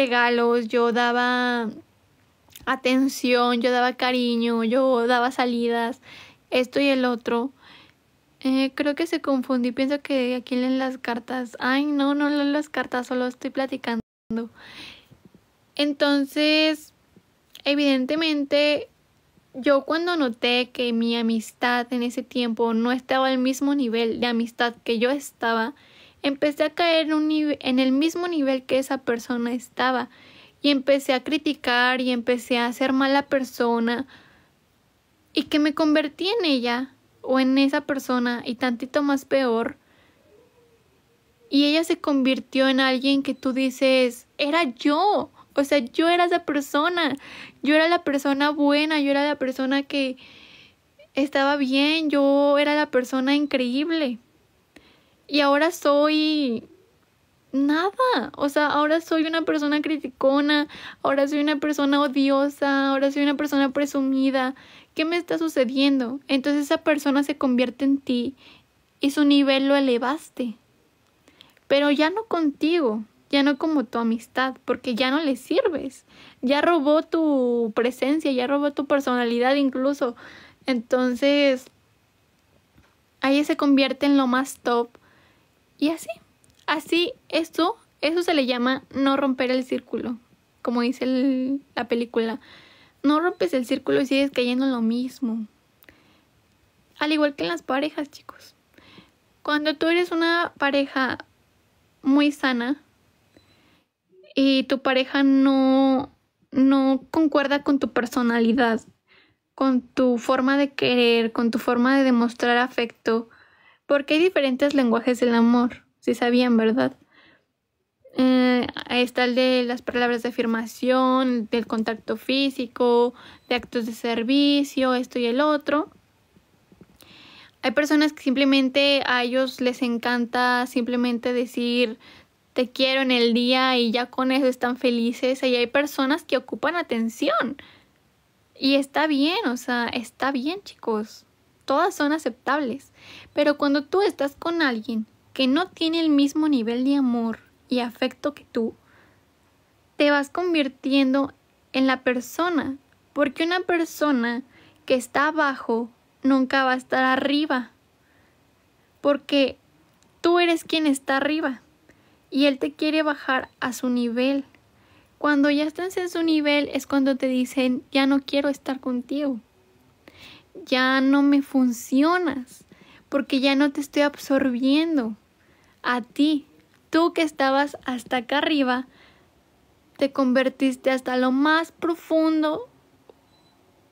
regalos, yo daba atención, yo daba cariño, yo daba salidas, esto y el otro. Eh, creo que se confundí, pienso que aquí leen las cartas. Ay, no, no leen las cartas, solo estoy platicando. Entonces, evidentemente, yo cuando noté que mi amistad en ese tiempo no estaba al mismo nivel de amistad que yo estaba, empecé a caer en, en el mismo nivel que esa persona estaba y empecé a criticar y empecé a ser mala persona y que me convertí en ella o en esa persona y tantito más peor y ella se convirtió en alguien que tú dices era yo o sea yo era esa persona yo era la persona buena yo era la persona que estaba bien yo era la persona increíble y ahora soy nada. O sea, ahora soy una persona criticona, ahora soy una persona odiosa, ahora soy una persona presumida. ¿Qué me está sucediendo? Entonces esa persona se convierte en ti y su nivel lo elevaste. Pero ya no contigo, ya no como tu amistad, porque ya no le sirves. Ya robó tu presencia, ya robó tu personalidad incluso. Entonces, ahí se convierte en lo más top y así, así esto, eso se le llama no romper el círculo, como dice la película. No rompes el círculo y sigues cayendo lo mismo. Al igual que en las parejas, chicos. Cuando tú eres una pareja muy sana y tu pareja no, no concuerda con tu personalidad, con tu forma de querer, con tu forma de demostrar afecto, porque hay diferentes lenguajes del amor, si sabían, ¿verdad? Eh, ahí está el de las palabras de afirmación, del contacto físico, de actos de servicio, esto y el otro. Hay personas que simplemente a ellos les encanta simplemente decir te quiero en el día y ya con eso están felices. Y hay personas que ocupan atención. Y está bien, o sea, está bien chicos todas son aceptables, pero cuando tú estás con alguien que no tiene el mismo nivel de amor y afecto que tú, te vas convirtiendo en la persona, porque una persona que está abajo nunca va a estar arriba, porque tú eres quien está arriba y él te quiere bajar a su nivel. Cuando ya estás en su nivel es cuando te dicen, ya no quiero estar contigo ya no me funcionas, porque ya no te estoy absorbiendo. A ti, tú que estabas hasta acá arriba, te convertiste hasta lo más profundo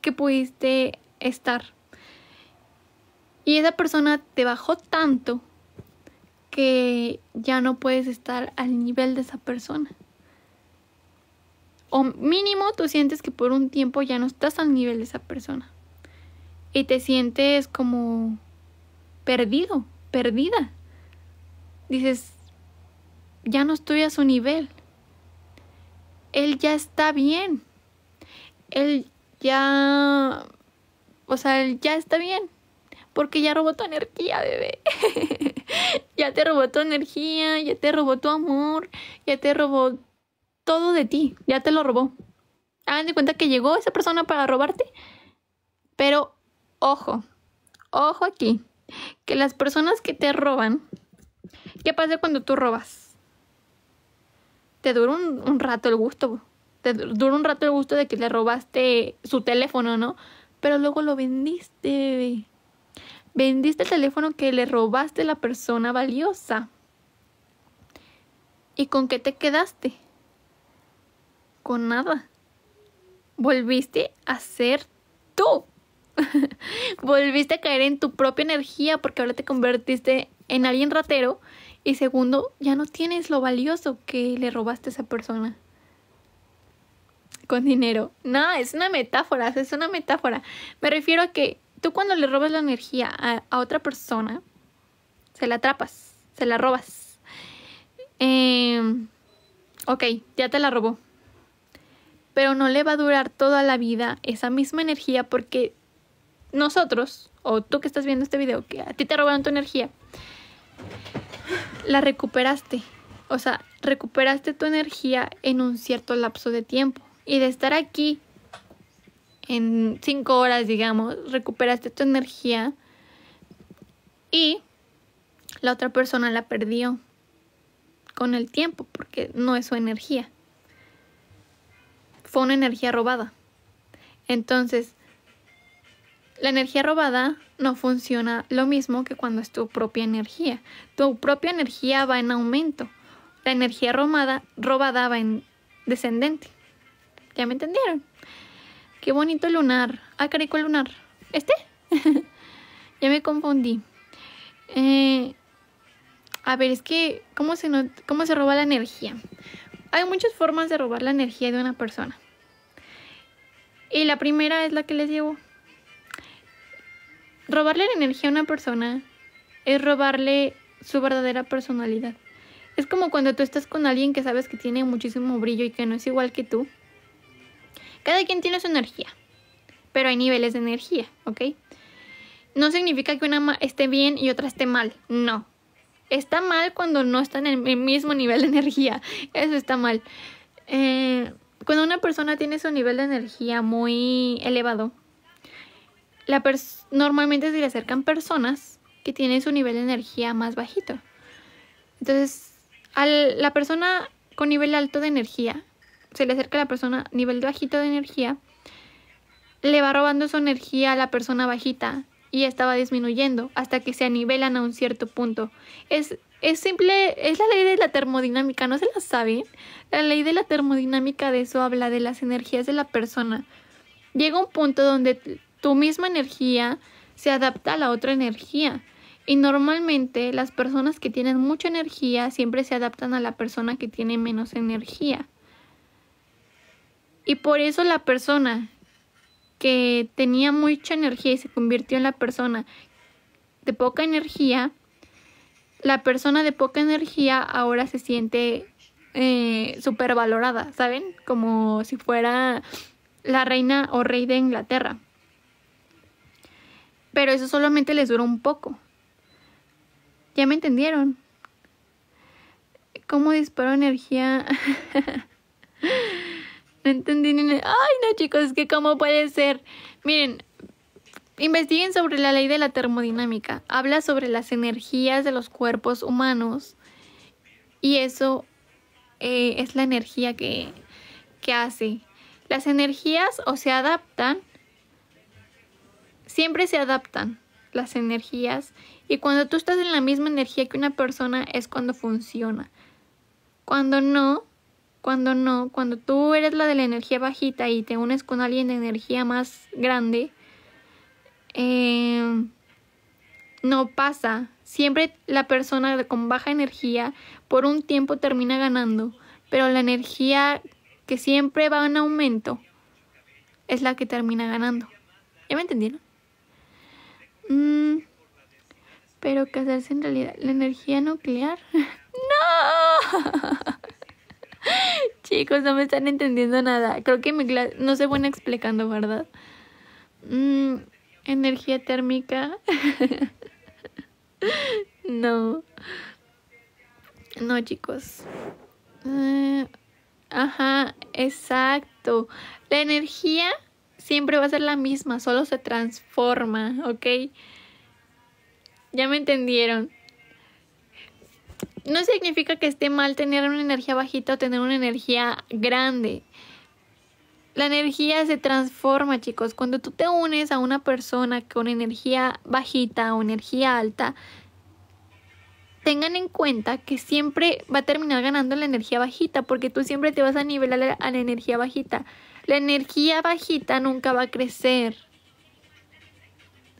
que pudiste estar. Y esa persona te bajó tanto que ya no puedes estar al nivel de esa persona. O mínimo tú sientes que por un tiempo ya no estás al nivel de esa persona y te sientes como perdido, perdida. Dices, ya no estoy a su nivel. Él ya está bien. Él ya... O sea, él ya está bien. Porque ya robó tu energía, bebé. ya te robó tu energía, ya te robó tu amor, ya te robó todo de ti. Ya te lo robó. Hagan de cuenta que llegó esa persona para robarte. Pero Ojo, ojo aquí, que las personas que te roban, ¿qué pasa cuando tú robas? Te dura un, rato el gusto, te dura un rato el gusto de que le robaste su teléfono, ¿no? Pero luego lo vendiste, Vendiste el teléfono que le robaste a la persona valiosa. ¿Y con qué te quedaste? Con nada. Volviste a ser tú. volviste a caer en tu propia energía porque ahora te convertiste en alguien ratero y segundo, ya no tienes lo valioso que le robaste a esa persona. Con dinero. No, es una metáfora, es una metáfora. Me refiero a que tú cuando le robas la energía a, otra persona, se la atrapas, se la robas. Em, ok, ya te la robó. Pero no le va a durar toda la vida esa misma energía porque nosotros, o tú que estás viendo este video, que a ti te robaron tu energía, la recuperaste. O sea, recuperaste tu energía en un cierto lapso de tiempo. Y de estar aquí en cinco horas, digamos, recuperaste tu energía y la otra persona la perdió con el tiempo porque no es su energía. Fue una energía robada. Entonces, la energía robada no funciona lo mismo que cuando es tu propia energía. Tu propia energía va en aumento. La energía robada, va en descendente. ¿Ya me entendieron? Qué bonito lunar. Ah, carico lunar. ¿Este? ya me confundí. Eh, a ver, es que, ¿cómo se, ¿cómo se roba la energía? Hay muchas formas de robar la energía de una persona. Y la primera es la que les llevo, robarle la energía a una persona es robarle su verdadera personalidad. Es como cuando tú estás con alguien que sabes que tiene muchísimo brillo y que no es igual que tú. Cada quien tiene su energía, pero hay niveles de energía, ¿ok? No significa que una esté bien y otra esté mal, no. Está mal cuando no están en el mismo nivel de energía, eso está mal. Eh, cuando una persona tiene su nivel de energía muy elevado, normalmente se le acercan personas que tienen su nivel de energía más bajito. Entonces, a la persona con nivel alto de energía, se le acerca a la persona nivel bajito de energía, le va robando su energía a la persona bajita y esta va disminuyendo hasta que se anivelan a un cierto punto. Es, es simple, es la ley de la termodinámica, ¿no se la sabe? La ley de la termodinámica de eso habla, de las energías de la persona. Llega un punto donde tu misma energía se adapta a la otra energía. Y normalmente las personas que tienen mucha energía siempre se adaptan a la persona que tiene menos energía. Y por eso la persona que tenía mucha energía y se convirtió en la persona de poca energía, la persona de poca energía ahora se siente eh, supervalorada, ¿saben? Como si fuera la reina o rey de Inglaterra. Pero eso solamente les duró un poco. ¿Ya me entendieron? ¿Cómo disparo energía? no entendí ni... Ay, no, chicos, es que cómo puede ser. Miren, investiguen sobre la ley de la termodinámica. Habla sobre las energías de los cuerpos humanos. Y eso eh, es la energía que, que hace. Las energías o se adaptan siempre se adaptan las energías y cuando tú estás en la misma energía que una persona es cuando funciona. Cuando no, cuando no, cuando tú eres la de la energía bajita y te unes con alguien de energía más grande, em, no pasa. Siempre la persona con baja energía por un tiempo termina ganando, pero la energía que siempre va en aumento es la que termina ganando. ¿Ya me entendieron? Mm, pero casarse en realidad, la energía nuclear. ¡No! Chicos, no me están entendiendo nada. Creo que mi no se van explicando, ¿verdad? Mm, energía térmica. no. No, chicos. Eh, ajá, exacto. La energía siempre va a ser la misma, solo se transforma, ¿ok? Ya me entendieron. No significa que esté mal tener una energía bajita o tener una energía grande. La energía se transforma, chicos. Cuando tú te unes a una persona con energía bajita o energía alta, tengan en cuenta que siempre va a terminar ganando la energía bajita, porque tú siempre te vas a nivelar a la energía bajita. La energía bajita nunca va a crecer.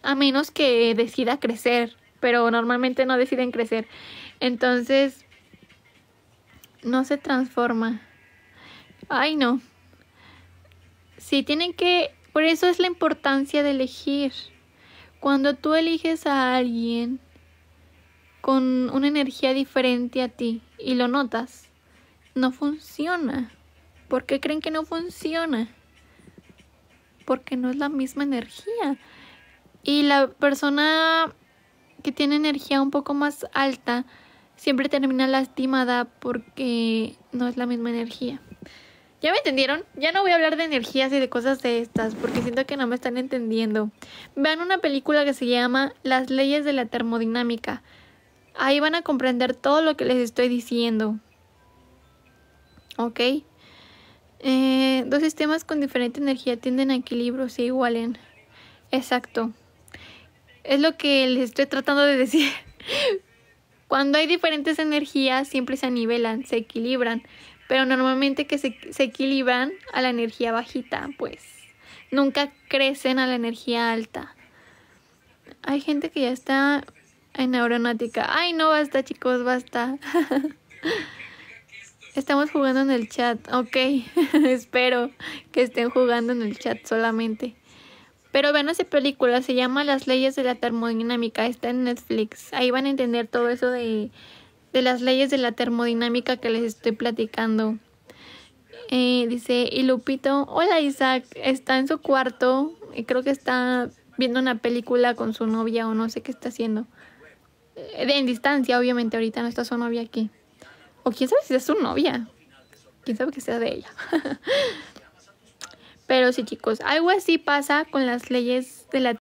A menos que decida crecer, pero normalmente no deciden crecer. Entonces, no se transforma. Ay, no. Sí, tienen que... Por eso es la importancia de elegir. Cuando tú eliges a alguien con una energía diferente a ti y lo notas, no funciona. ¿Por qué creen que no funciona? Porque no es la misma energía. Y la persona que tiene energía un poco más alta siempre termina lastimada porque no es la misma energía. ¿Ya me entendieron? Ya no voy a hablar de energías y de cosas de estas porque siento que no me están entendiendo. Vean una película que se llama Las leyes de la termodinámica. Ahí van a comprender todo lo que les estoy diciendo. ¿Ok? Eh, dos sistemas con diferente energía tienden a equilibrio, se igualen. Exacto. Es lo que les estoy tratando de decir. Cuando hay diferentes energías, siempre se nivelan, se equilibran. Pero normalmente que se, se equilibran a la energía bajita, pues nunca crecen a la energía alta. Hay gente que ya está en neuronática. Ay, no, basta, chicos, basta. Estamos jugando en el chat, ok. Espero que estén jugando en el chat solamente. Pero vean esa película, se llama Las leyes de la termodinámica, está en Netflix. Ahí van a entender todo eso de, de las leyes de la termodinámica que les estoy platicando. Eh, dice, y Lupito, hola Isaac, está en su cuarto, y creo que está viendo una película con su novia o no sé qué está haciendo. Eh, en distancia, obviamente, ahorita no está su novia aquí. O quién sabe si es su novia. Quién sabe que sea de ella. Pero sí, chicos, algo así pasa con las leyes de la